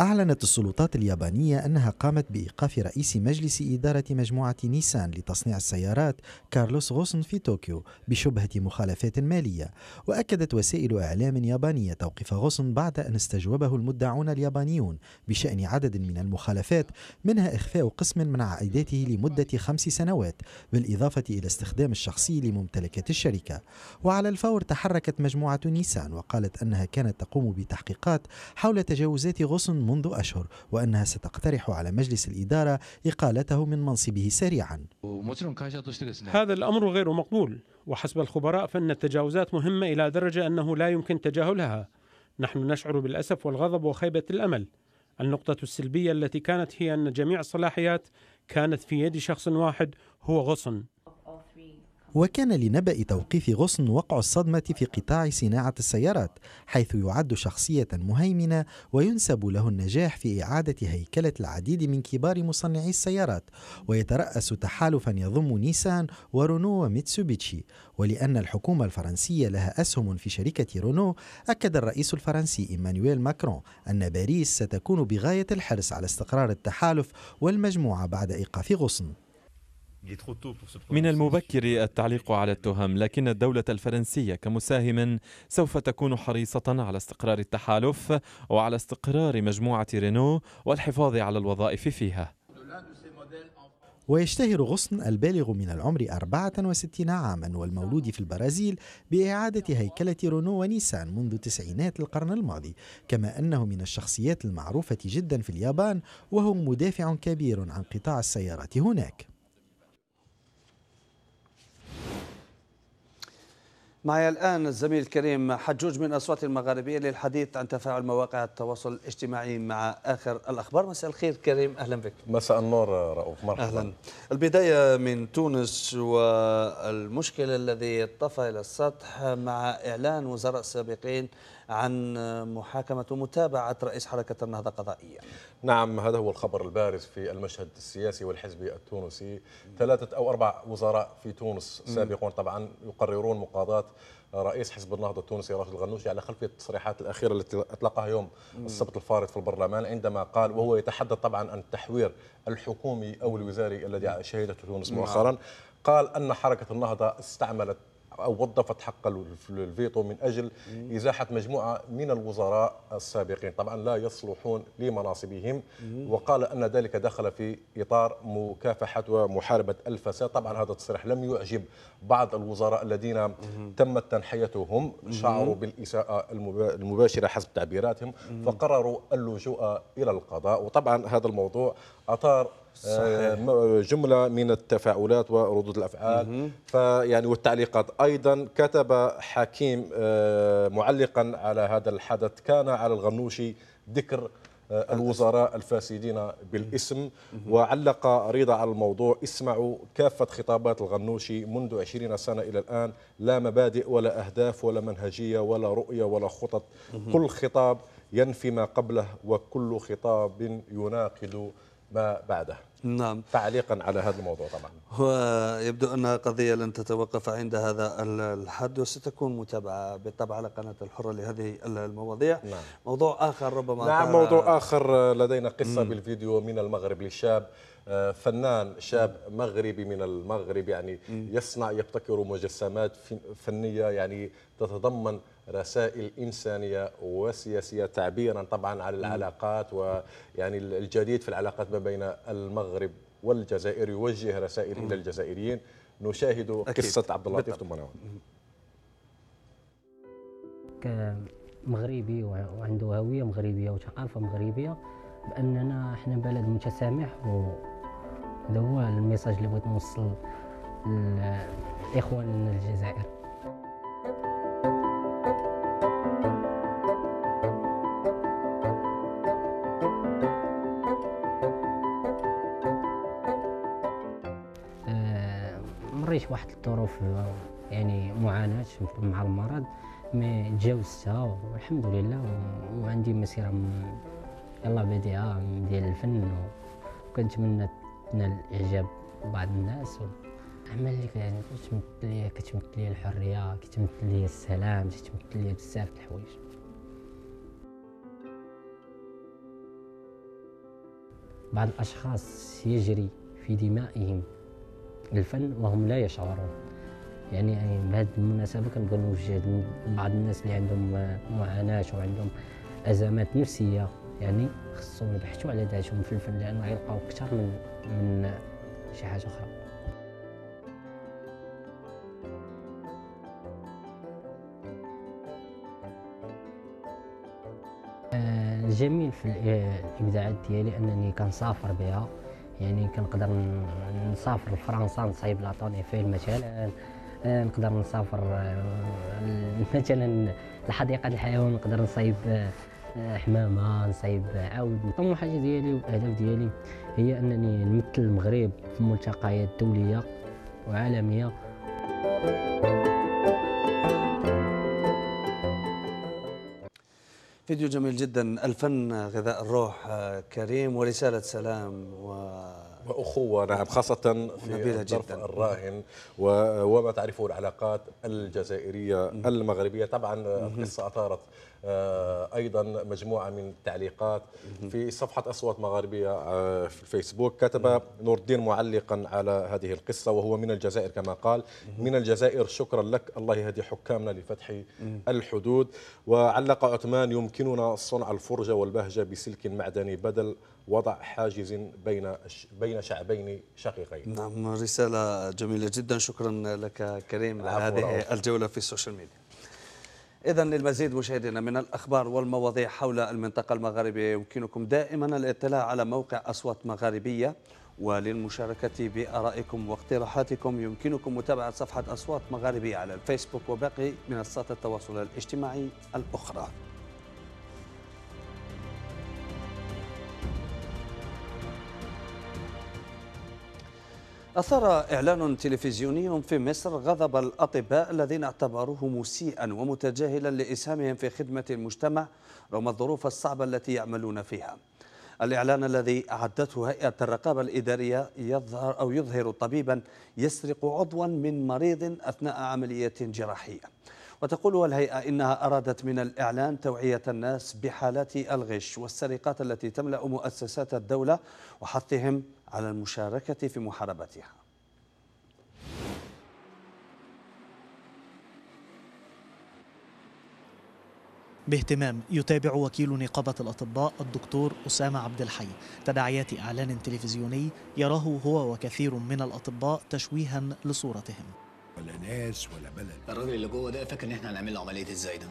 أعلنت السلطات اليابانية أنها قامت بإيقاف رئيس مجلس إدارة مجموعة نيسان لتصنيع السيارات كارلوس غوسن في طوكيو بشبهة مخالفات مالية وأكدت وسائل إعلام يابانية توقيف غوسن بعد أن استجوبه المدعون اليابانيون بشأن عدد من المخالفات منها إخفاء قسم من عائداته لمدة خمس سنوات بالإضافة إلى استخدام الشخصي لممتلكات الشركة وعلى الفور تحركت مجموعة نيسان وقالت أنها كانت تقوم بتحقيقات حول تجاوزات غوسن منذ أشهر وأنها ستقترح على مجلس الإدارة إقالته من منصبه سريعا هذا الأمر غير مقبول وحسب الخبراء فإن التجاوزات مهمة إلى درجة أنه لا يمكن تجاهلها نحن نشعر بالأسف والغضب وخيبة الأمل النقطة السلبية التي كانت هي أن جميع الصلاحيات كانت في يد شخص واحد هو غصن وكان لنبأ توقيف غصن وقع الصدمة في قطاع صناعة السيارات حيث يعد شخصية مهيمنة وينسب له النجاح في إعادة هيكلة العديد من كبار مصنعي السيارات ويترأس تحالفا يضم نيسان ورونو وميتسوبيتشي ولأن الحكومة الفرنسية لها أسهم في شركة رونو أكد الرئيس الفرنسي إيمانويل ماكرون أن باريس ستكون بغاية الحرص على استقرار التحالف والمجموعة بعد إيقاف غصن من المبكر التعليق على التهم لكن الدولة الفرنسية كمساهم سوف تكون حريصة على استقرار التحالف وعلى استقرار مجموعة رينو والحفاظ على الوظائف فيها ويشتهر غصن البالغ من العمر 64 عاما والمولود في البرازيل بإعادة هيكلة رونو ونيسان منذ تسعينات القرن الماضي كما أنه من الشخصيات المعروفة جدا في اليابان وهو مدافع كبير عن قطاع السيارات هناك معي الآن الزميل الكريم حجوج من أصوات المغاربية للحديث عن تفاعل مواقع التواصل الاجتماعي مع آخر الأخبار مساء الخير كريم أهلا بك مساء النور رؤوف مرحبا أهلا البداية من تونس والمشكلة الذي طفى إلى السطح مع إعلان وزراء السابقين عن محاكمة ومتابعة رئيس حركة النهضة قضائيا نعم هذا هو الخبر البارز في المشهد السياسي والحزبي التونسي ثلاثة أو أربع وزراء في تونس سابقون طبعا يقررون مقاضاة رئيس حزب النهضة التونسي راشد الغنوشي على خلفية التصريحات الأخيرة التي أطلقها يوم السبت الفارط في البرلمان عندما قال وهو يتحدث طبعا عن التحوير الحكومي أو الوزاري الذي شهدته تونس نعم. مؤخرا قال أن حركة النهضة استعملت أو وظفت حق الفيتو من أجل إزاحة مجموعة من الوزراء السابقين طبعا لا يصلحون لمناصبهم وقال أن ذلك دخل في إطار مكافحة ومحاربة الفساد طبعا هذا التصريح لم يعجب بعض الوزراء الذين تمت تنحيتهم شعروا بالإساءة المباشرة حسب تعبيراتهم فقرروا اللجوء إلى القضاء وطبعا هذا الموضوع أثار صحيح. آه، جمله من التفاعلات وردود الافعال فيعني والتعليقات ايضا كتب حكيم آه، معلقا على هذا الحدث كان على الغنوشي ذكر آه، الوزراء الفاسدين بالاسم وعلق رضا على الموضوع اسمعوا كافة خطابات الغنوشي منذ عشرين سنة إلى الآن لا مبادئ ولا أهداف ولا منهجية ولا رؤية ولا خطط كل خطاب ينفي ما قبله وكل خطاب يناقض ما بعده نعم تعليقا على هذا الموضوع طبعا ويبدو أنها قضية لن تتوقف عند هذا الحد وستكون متابعة بالطبع على قناة الحرة لهذه المواضيع نعم. موضوع آخر ربما نعم موضوع آخر آه، لدينا قصة مم. بالفيديو من المغرب للشاب آه، فنان شاب مغربي من المغرب يعني يصنع يبتكر مجسمات فنية يعني تتضمن رسائل إنسانية وسياسية تعبيرا طبعا على العلاقات ويعني الجديد في العلاقات ما بين المغرب والجزائر يوجه رسائل إلى الجزائريين نشاهد قصة عبد اللطيف تمناون كمغربي وعنده هوية مغربية وثقافة مغربية بأننا احنا بلد متسامح وهذا هو الميساج اللي بغيت نوصل لإخواننا الجزائر عايش واحد الظروف يعني معاناه مع المرض مي تجاوزتها والحمد لله وعندي مسيره يلا بديها ديال الفن وكنتمنى تنال اعجاب بعض الناس الاعمال اللي يعني كتمثل لي كتمثل لي الحريه كتمثل لي السلام كتمثل لي بزاف د الحوايج بعض الاشخاص يجري في دمائهم للفن وهم لا يشعرون يعني, بهذه المناسبة كنبغي نوجه بعض الناس اللي عندهم معاناة وعندهم أزمات نفسية يعني خصهم يبحثوا على ذاتهم في الفن لأنه غيلقاو أكثر من من شي حاجة أخرى آه، الجميل في الابداعات ديالي انني كنسافر بها يعني كنقدر نسافر لفرنسا نصايب لاطوني فيل مثلا آه، نقدر نسافر آه، (laughs) مثلا لحديقه الحيوان نقدر نصايب آه، حمامه نصايب عود الطموحات ديالي والاهداف ديالي هي انني نمثل المغرب في ملتقيات دوليه وعالميه thank you فيديو جميل جدا الفن غذاء الروح آه، كريم ورسالة سلام و وأخوة نعم خاصة في الظرف الراهن وما تعرفه العلاقات الجزائرية المغربية طبعا القصة أثارت آه، ايضا مجموعه من التعليقات في صفحه اصوات مغاربيه آه، في الفيسبوك كتب نور الدين معلقا على هذه القصه وهو من الجزائر كما قال من الجزائر شكرا لك الله يهدي حكامنا لفتح الحدود وعلق عثمان يمكننا صنع الفرجه والبهجه بسلك معدني بدل وضع حاجز بين بين شعبين شقيقين. نعم رساله جميله جدا شكرا لك كريم على هذه الجوله في السوشيال ميديا. إذا للمزيد مشاهدينا من الأخبار والمواضيع حول المنطقة المغاربية يمكنكم دائما الاطلاع على موقع أصوات مغاربية وللمشاركة بآرائكم واقتراحاتكم يمكنكم متابعة صفحة أصوات مغاربية على الفيسبوك وباقي منصات التواصل الاجتماعي الأخرى أثار إعلان تلفزيوني في مصر غضب الأطباء الذين اعتبروه مسيئا ومتجاهلا لإسهامهم في خدمة المجتمع رغم الظروف الصعبة التي يعملون فيها الإعلان الذي أعدته هيئة الرقابة الإدارية يظهر أو يظهر طبيبا يسرق عضوا من مريض أثناء عملية جراحية وتقول الهيئة إنها أرادت من الإعلان توعية الناس بحالات الغش والسرقات التي تملأ مؤسسات الدولة وحثهم على المشاركة في محاربتها باهتمام يتابع وكيل نقابة الأطباء الدكتور أسامة عبد الحي تداعيات إعلان تلفزيوني يراه هو وكثير من الأطباء تشويها لصورتهم ولا ناس ولا بلد الراجل اللي جوه ده فاكر ان احنا هنعمل له عمليه ازاي ده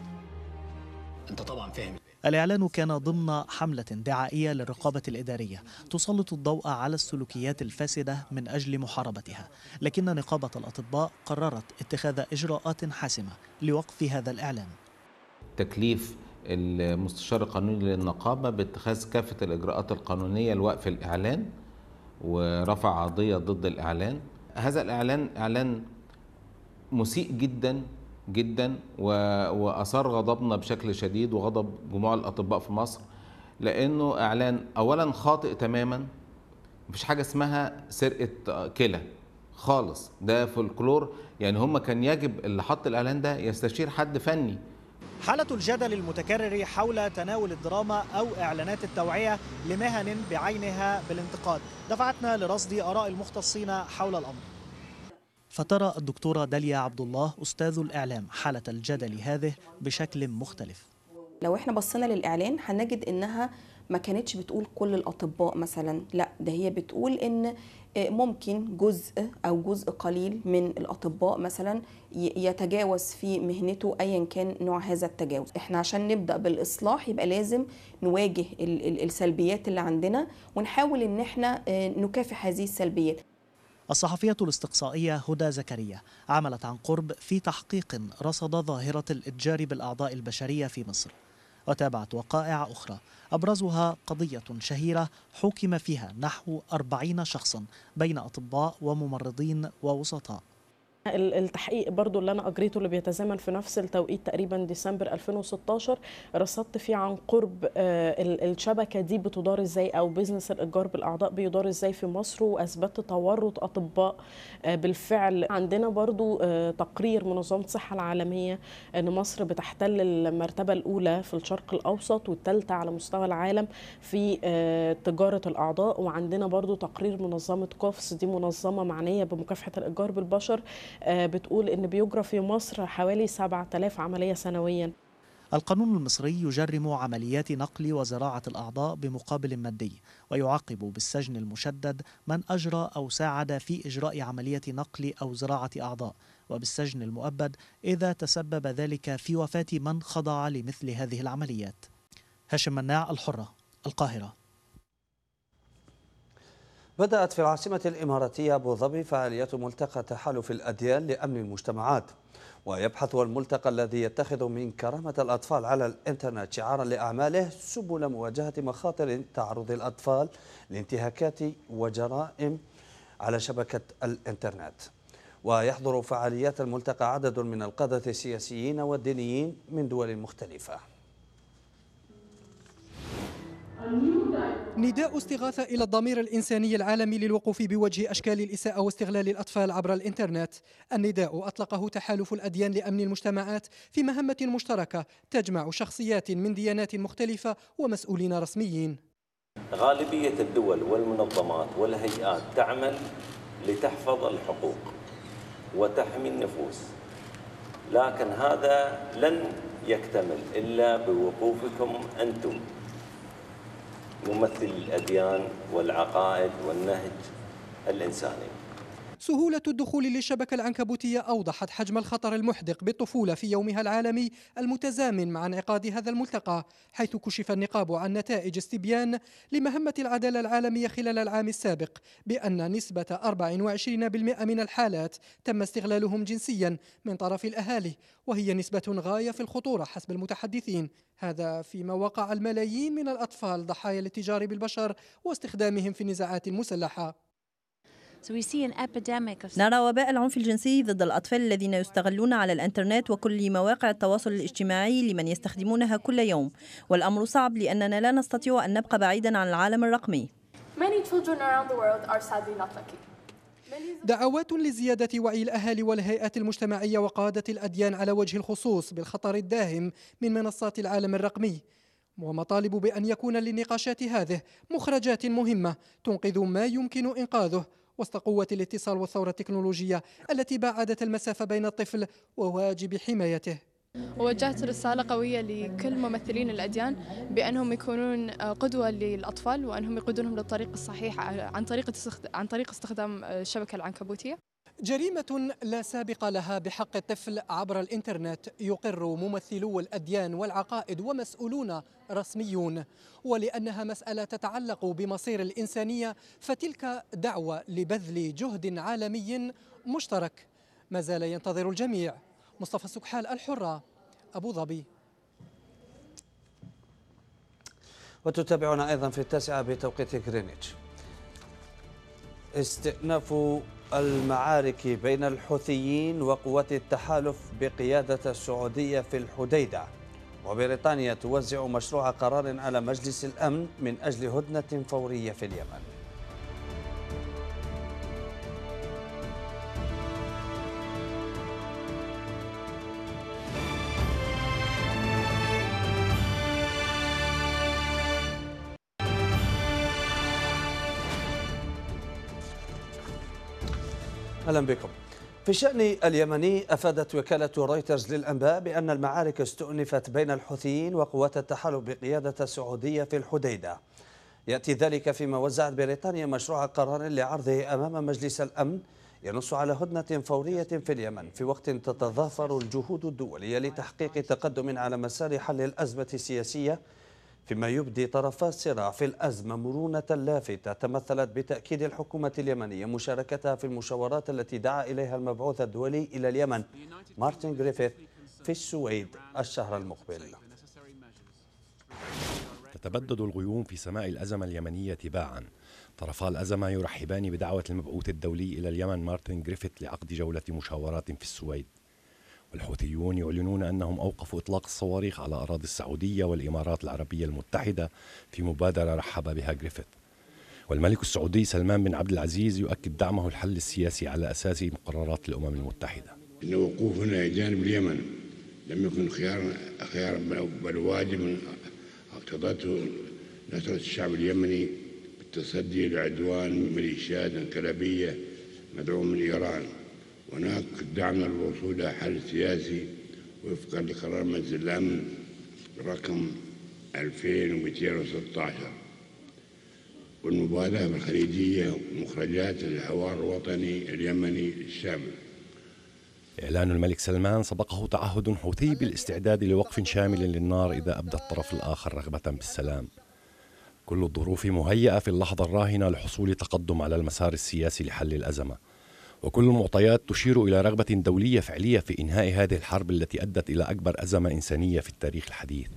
انت طبعا فاهم الإعلان كان ضمن حملة دعائية للرقابة الإدارية تسلط الضوء على السلوكيات الفاسدة من أجل محاربتها لكن نقابة الأطباء قررت اتخاذ إجراءات حاسمة لوقف هذا الإعلان تكليف المستشار القانوني للنقابة باتخاذ كافة الإجراءات القانونية لوقف الإعلان ورفع قضية ضد الإعلان هذا الإعلان إعلان مسيء جدا جدا واثار غضبنا بشكل شديد وغضب جموع الاطباء في مصر لانه اعلان اولا خاطئ تماما مفيش حاجه اسمها سرقه كلى خالص ده فولكلور يعني هم كان يجب اللي حط الاعلان ده يستشير حد فني حالة الجدل المتكرر حول تناول الدراما أو إعلانات التوعية لمهن بعينها بالانتقاد دفعتنا لرصد آراء المختصين حول الأمر فترى الدكتورة داليا عبد الله أستاذ الإعلام حالة الجدل هذه بشكل مختلف لو احنا بصينا للإعلان هنجد إنها ما كانتش بتقول كل الأطباء مثلا لا ده هي بتقول إن آه، ممكن جزء أو جزء قليل من الأطباء مثلا يتجاوز في مهنته أيا كان نوع هذا التجاوز احنا عشان نبدأ بالإصلاح يبقى لازم نواجه السلبيات اللي عندنا ونحاول إن احنا آه، نكافح هذه السلبيات الصحفية الاستقصائية هدى زكريا عملت عن قرب في تحقيق رصد ظاهرة الإتجار بالأعضاء البشرية في مصر وتابعت وقائع أخرى أبرزها قضية شهيرة حكم فيها نحو أربعين شخصا بين أطباء وممرضين ووسطاء التحقيق برضو اللي انا اجريته اللي بيتزامن في نفس التوقيت تقريبا ديسمبر 2016 رصدت فيه عن قرب آه، الشبكه دي بتدار ازاي او بزنس الاتجار بالاعضاء بيدار ازاي في مصر واثبت تورط اطباء آه، بالفعل عندنا برضو آه، تقرير منظمه الصحه العالميه ان مصر بتحتل المرتبه الاولى في الشرق الاوسط والثالثه على مستوى العالم في تجاره الاعضاء وعندنا برضو تقرير منظمه كوفس دي منظمه معنيه بمكافحه الاتجار بالبشر آه، بتقول ان بيجرى في مصر حوالي 7000 عمليه سنويا القانون المصري يجرم عمليات نقل وزراعة الأعضاء بمقابل مادي ويعاقب بالسجن المشدد من أجرى أو ساعد في إجراء عملية نقل أو زراعة أعضاء وبالسجن المؤبد إذا تسبب ذلك في وفاة من خضع لمثل هذه العمليات هاشم مناع الحرة القاهرة بدأت في العاصمة الإماراتية أبو ظبي فعاليات ملتقى تحالف الأديان لأمن المجتمعات ويبحث الملتقى الذي يتخذ من كرامة الأطفال على الإنترنت شعارا لأعماله سبل مواجهة مخاطر تعرض الأطفال لانتهاكات وجرائم على شبكة الإنترنت ويحضر فعاليات الملتقى عدد من القادة السياسيين والدينيين من دول مختلفة نداء استغاثة إلى الضمير الإنساني العالمي للوقوف بوجه أشكال الإساءة واستغلال الأطفال عبر الإنترنت النداء أطلقه تحالف الأديان لأمن المجتمعات في مهمة مشتركة تجمع شخصيات من ديانات مختلفة ومسؤولين رسميين غالبية الدول والمنظمات والهيئات تعمل لتحفظ الحقوق وتحمي النفوس لكن هذا لن يكتمل إلا بوقوفكم أنتم يمثل الأديان والعقائد والنهج الإنساني سهولة الدخول للشبكة العنكبوتية أوضحت حجم الخطر المحدق بالطفولة في يومها العالمي المتزامن مع انعقاد هذا الملتقى حيث كشف النقاب عن نتائج استبيان لمهمة العدالة العالمية خلال العام السابق بأن نسبة 24% من الحالات تم استغلالهم جنسيا من طرف الأهالي وهي نسبة غاية في الخطورة حسب المتحدثين هذا فيما وقع الملايين من الأطفال ضحايا الاتجار بالبشر واستخدامهم في النزاعات المسلحة نرى وباء العنف الجنسي ضد الأطفال الذين يستغلون على الإنترنت وكل مواقع التواصل الاجتماعي لمن يستخدمونها كل يوم والأمر صعب لأننا لا نستطيع أن نبقى بعيدا عن العالم الرقمي دعوات لزيادة وعي الأهالي والهيئات المجتمعية وقادة الأديان على وجه الخصوص بالخطر الداهم من منصات العالم الرقمي ومطالب بأن يكون للنقاشات هذه مخرجات مهمة تنقذ ما يمكن إنقاذه وسط قوة الاتصال والثورة التكنولوجية التي باعدت المسافة بين الطفل وواجب حمايته وجهت رسالة قوية لكل ممثلين الأديان بأنهم يكونون آه، قدوة للأطفال وأنهم يقودونهم للطريق الصحيح آه، عن طريق عن طريق استخدام آه، الشبكة العنكبوتية جريمة لا سابق لها بحق الطفل عبر الإنترنت يقر ممثلو الأديان والعقائد ومسؤولون رسميون ولأنها مسألة تتعلق بمصير الإنسانية فتلك دعوة لبذل جهد عالمي مشترك ما زال ينتظر الجميع مصطفى سكحال الحرة أبو ظبي وتتابعنا أيضا في التاسعة بتوقيت غرينتش استئناف المعارك بين الحوثيين وقوات التحالف بقيادة السعودية في الحديدة وبريطانيا توزع مشروع قرار على مجلس الأمن من أجل هدنة فورية في اليمن أهلا بكم في الشأن اليمني أفادت وكالة رويترز للأنباء بأن المعارك استؤنفت بين الحوثيين وقوات التحالف بقيادة السعودية في الحديدة يأتي ذلك فيما وزعت بريطانيا مشروع قرار لعرضه أمام مجلس الأمن ينص على هدنة فورية في اليمن في وقت تتضافر الجهود الدولية لتحقيق تقدم على مسار حل الأزمة السياسية فيما يبدي طرفا الصراع في الأزمة مرونة لافتة تمثلت بتأكيد الحكومة اليمنية مشاركتها في المشاورات التي دعا إليها المبعوث الدولي إلى اليمن مارتن جريفيث في السويد الشهر المقبل تتبدد الغيوم في سماء الأزمة اليمنية تباعاً طرفا الأزمة يرحبان بدعوة المبعوث الدولي إلى اليمن مارتن جريفيث لعقد جولة مشاورات في السويد الحوثيون يعلنون أنهم أوقفوا إطلاق الصواريخ على أراضي السعودية والإمارات العربية المتحدة في مبادرة رحب بها جريفيث والملك السعودي سلمان بن عبد العزيز يؤكد دعمه الحل السياسي على أساس مقررات الأمم المتحدة إن وقوفنا جانب اليمن لم يكن خيارا خيارا بل واجب اقتضته نصرة الشعب اليمني بالتصدي لعدوان ميليشيات انقلابية مدعوم من إيران هناك دعم الوصول إلى حل سياسي وفقا لقرار مجلس الأمن رقم 2216 والمبادرة الخليجية مخرجات الحوار الوطني اليمني الشامل إعلان الملك سلمان سبقه تعهد حوثي بالاستعداد لوقف شامل للنار إذا أبدى الطرف الآخر رغبة بالسلام كل الظروف مهيئة في اللحظة الراهنة لحصول تقدم على المسار السياسي لحل الأزمة وكل المعطيات تشير إلى رغبة دولية فعلية في إنهاء هذه الحرب التي أدت إلى أكبر أزمة إنسانية في التاريخ الحديث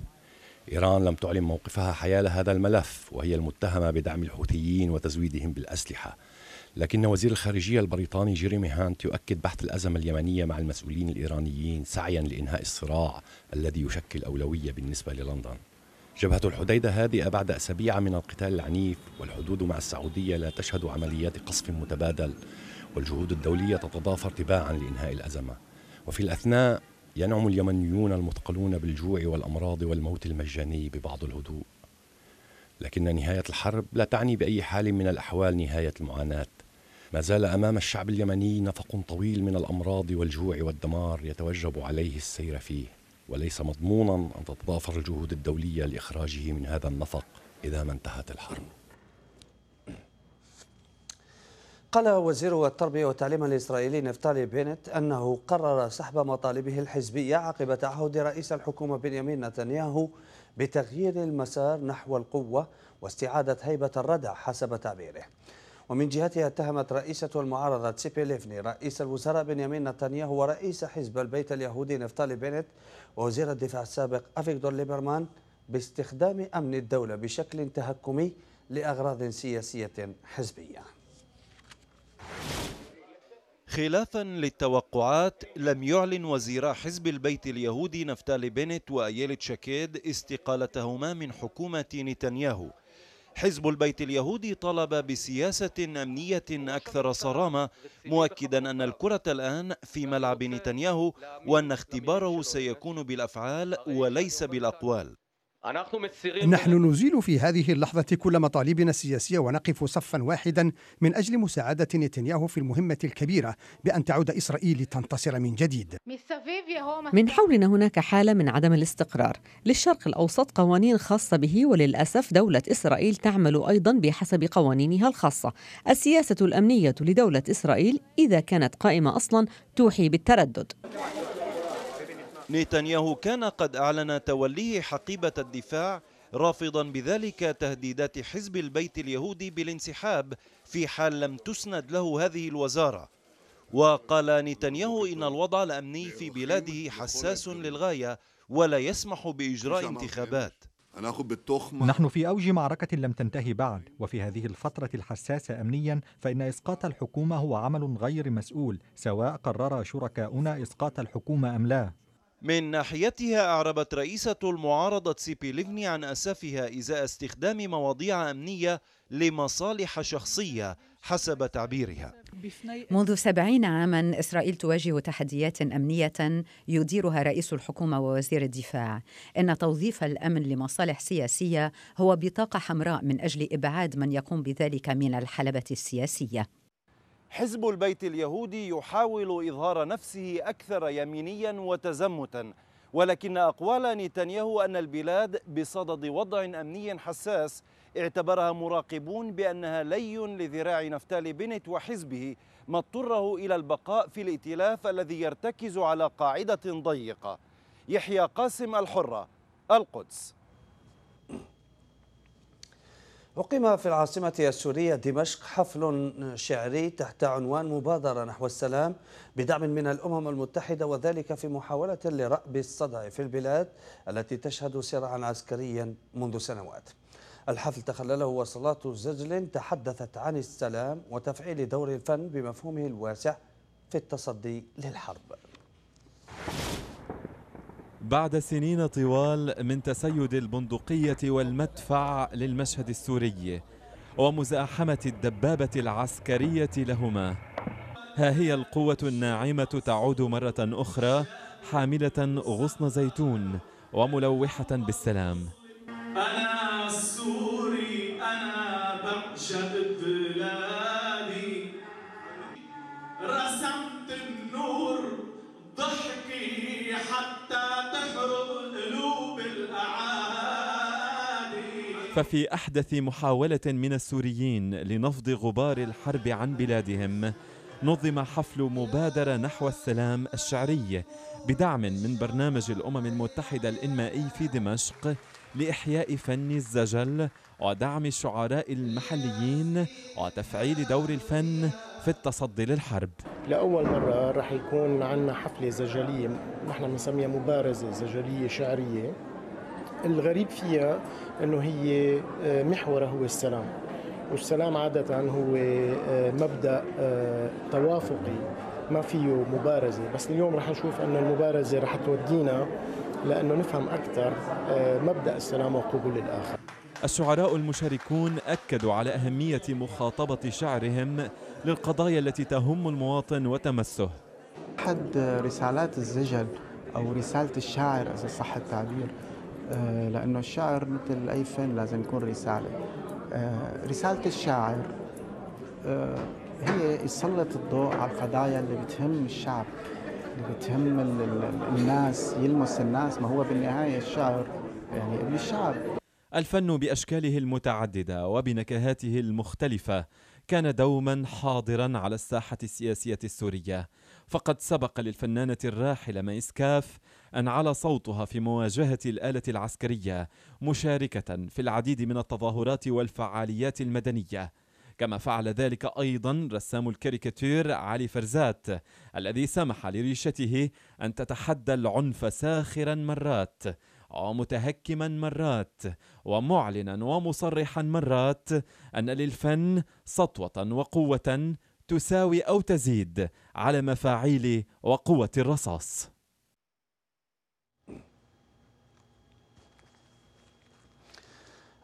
إيران لم تعلن موقفها حيال هذا الملف وهي المتهمة بدعم الحوثيين وتزويدهم بالأسلحة لكن وزير الخارجية البريطاني جيريمي هانت يؤكد بحث الأزمة اليمنية مع المسؤولين الإيرانيين سعيا لإنهاء الصراع الذي يشكل أولوية بالنسبة للندن جبهة الحديدة هادئة بعد أسابيع من القتال العنيف والحدود مع السعودية لا تشهد عمليات قصف متبادل والجهود الدولية تتضافر تباعا لإنهاء الأزمة وفي الأثناء ينعم اليمنيون المثقلون بالجوع والأمراض والموت المجاني ببعض الهدوء لكن نهاية الحرب لا تعني بأي حال من الأحوال نهاية المعاناة ما زال أمام الشعب اليمني نفق طويل من الأمراض والجوع والدمار يتوجب عليه السير فيه وليس مضمونا أن تتضافر الجهود الدولية لإخراجه من هذا النفق إذا ما انتهت الحرب قال وزير التربية والتعليم الإسرائيلي نفتالي بينت أنه قرر سحب مطالبه الحزبية عقب تعهد رئيس الحكومة بنيامين نتنياهو بتغيير المسار نحو القوة واستعادة هيبة الردع حسب تعبيره ومن جهتها اتهمت رئيسة المعارضة سيبي ليفني رئيس الوزراء بنيامين نتنياهو ورئيس حزب البيت اليهودي نفتالي بينت ووزير الدفاع السابق أفيكدور ليبرمان باستخدام أمن الدولة بشكل تهكمي لأغراض سياسية حزبية خلافا للتوقعات لم يعلن وزيرا حزب البيت اليهودي نفتالي بنت وأيلة شاكيد استقالتهما من حكومة نتنياهو حزب البيت اليهودي طلب بسياسة أمنية أكثر صرامة مؤكدا أن الكرة الآن في ملعب نتنياهو وأن اختباره سيكون بالأفعال وليس بالأقوال نحن نزيل في هذه اللحظة كل مطالبنا السياسية ونقف صفا واحدا من أجل مساعدة نتنياهو في المهمة الكبيرة بأن تعود إسرائيل لتنتصر من جديد من حولنا هناك حالة من عدم الاستقرار للشرق الأوسط قوانين خاصة به وللأسف دولة إسرائيل تعمل أيضا بحسب قوانينها الخاصة السياسة الأمنية لدولة إسرائيل إذا كانت قائمة أصلا توحي بالتردد نتنياهو كان قد أعلن توليه حقيبة الدفاع رافضا بذلك تهديدات حزب البيت اليهودي بالانسحاب في حال لم تسند له هذه الوزارة وقال نتنياهو إن الوضع الأمني في بلاده حساس للغاية ولا يسمح بإجراء انتخابات نحن في أوج معركة لم تنتهي بعد وفي هذه الفترة الحساسة أمنيا فإن إسقاط الحكومة هو عمل غير مسؤول سواء قرر شركاؤنا إسقاط الحكومة أم لا من ناحيتها أعربت رئيسة المعارضة سيبي ليفني عن أسفها إزاء استخدام مواضيع أمنية لمصالح شخصية حسب تعبيرها منذ سبعين عاما إسرائيل تواجه تحديات أمنية يديرها رئيس الحكومة ووزير الدفاع إن توظيف الأمن لمصالح سياسية هو بطاقة حمراء من أجل إبعاد من يقوم بذلك من الحلبة السياسية حزب البيت اليهودي يحاول إظهار نفسه أكثر يمينيا وتزمتا ولكن أقوال نتنياهو أن البلاد بصدد وضع أمني حساس اعتبرها مراقبون بأنها لي لذراع نفتالي بنت وحزبه ما اضطره إلى البقاء في الائتلاف الذي يرتكز على قاعدة ضيقة يحيى قاسم الحرة القدس أقيم في العاصمة السورية دمشق حفل شعري تحت عنوان مبادرة نحو السلام بدعم من الأمم المتحدة وذلك في محاولة لرأب الصدع في البلاد التي تشهد صراعا عسكريا منذ سنوات الحفل تخلله وصلاة زجل تحدثت عن السلام وتفعيل دور الفن بمفهومه الواسع في التصدي للحرب بعد سنين طوال من تسيد البندقية والمدفع للمشهد السوري ومزاحمة الدبابة العسكرية لهما ها هي القوة الناعمة تعود مرة أخرى حاملة غصن زيتون وملوحة بالسلام أنا السوري أنا بمشهد ففي احدث محاوله من السوريين لنفض غبار الحرب عن بلادهم نظم حفل مبادره نحو السلام الشعري بدعم من برنامج الامم المتحده الانمائي في دمشق لاحياء فن الزجل ودعم الشعراء المحليين وتفعيل دور الفن في التصدي للحرب لأول مرة رح يكون عندنا حفلة زجلية نحن بنسميها مبارزة زجلية شعرية الغريب فيها انه هي آه، محورها هو السلام والسلام عادة هو آه، مبدأ آه، توافقي ما فيه مبارزة بس اليوم رح نشوف أن المبارزة رح تودينا لأنه نفهم أكثر مبدأ السلام وقبول الآخر الشعراء المشاركون أكدوا على أهمية مخاطبة شعرهم للقضايا التي تهم المواطن وتمسه أحد رسالات الزجل أو رسالة الشاعر إذا صح التعبير آه، لأنه الشعر مثل أي فن لازم يكون رسالة آه، رسالة الشاعر آه، هي يسلط الضوء على القضايا اللي بتهم الشعب اللي بتهم الناس يلمس الناس ما هو بالنهاية الشعر يعني ابن الشعب الفن بأشكاله المتعددة وبنكهاته المختلفة كان دوما حاضرا على الساحة السياسية السورية فقد سبق للفنانة الراحلة ميسكاف أن على صوتها في مواجهه الاله العسكريه مشاركه في العديد من التظاهرات والفعاليات المدنيه كما فعل ذلك ايضا رسام الكاريكاتير علي فرزات الذي سمح لريشته ان تتحدى العنف ساخرا مرات ومتهكما مرات ومعلنا ومصرحا مرات ان للفن سطوه وقوه تساوي او تزيد على مفاعيل وقوه الرصاص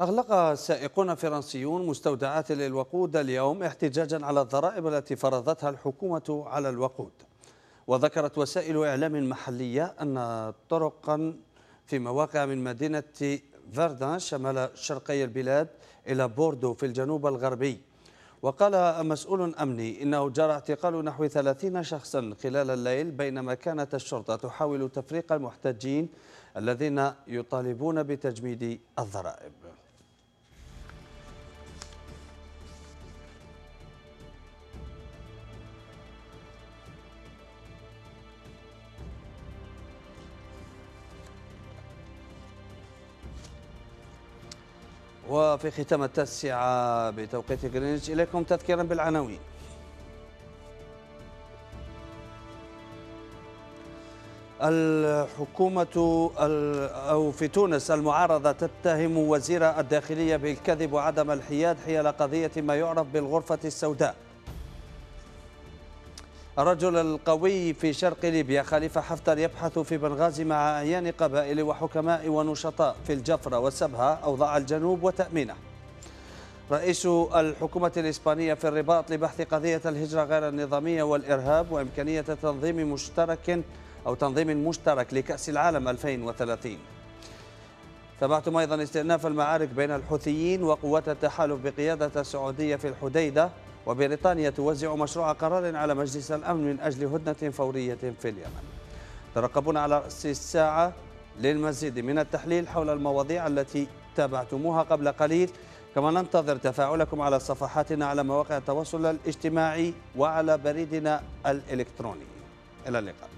أغلق سائقون فرنسيون مستودعات للوقود اليوم احتجاجا على الضرائب التي فرضتها الحكومة على الوقود وذكرت وسائل إعلام محلية أن طرقا في مواقع من مدينة فردان شمال شرقي البلاد إلى بوردو في الجنوب الغربي وقال مسؤول أمني إنه جرى اعتقال نحو 30 شخصا خلال الليل بينما كانت الشرطة تحاول تفريق المحتجين الذين يطالبون بتجميد الضرائب وفي ختام التاسعة بتوقيت غرينتش إليكم تذكيرا بالعناوين الحكومة أو في تونس المعارضة تتهم وزير الداخلية بالكذب وعدم الحياد حيال قضية ما يعرف بالغرفة السوداء الرجل القوي في شرق ليبيا خليفة حفتر يبحث في بنغازي مع أعيان قبائل وحكماء ونشطاء في الجفرة والسبهة أوضاع الجنوب وتأمينه رئيس الحكومة الإسبانية في الرباط لبحث قضية الهجرة غير النظامية والإرهاب وإمكانية تنظيم مشترك أو تنظيم مشترك لكأس العالم 2030 تابعتم أيضا استئناف المعارك بين الحوثيين وقوات التحالف بقيادة السعودية في الحديدة وبريطانيا توزع مشروع قرار على مجلس الأمن من أجل هدنة فورية في اليمن ترقبون على رأس الساعة للمزيد من التحليل حول المواضيع التي تابعتموها قبل قليل كما ننتظر تفاعلكم على صفحاتنا على مواقع التواصل الاجتماعي وعلى بريدنا الإلكتروني إلى اللقاء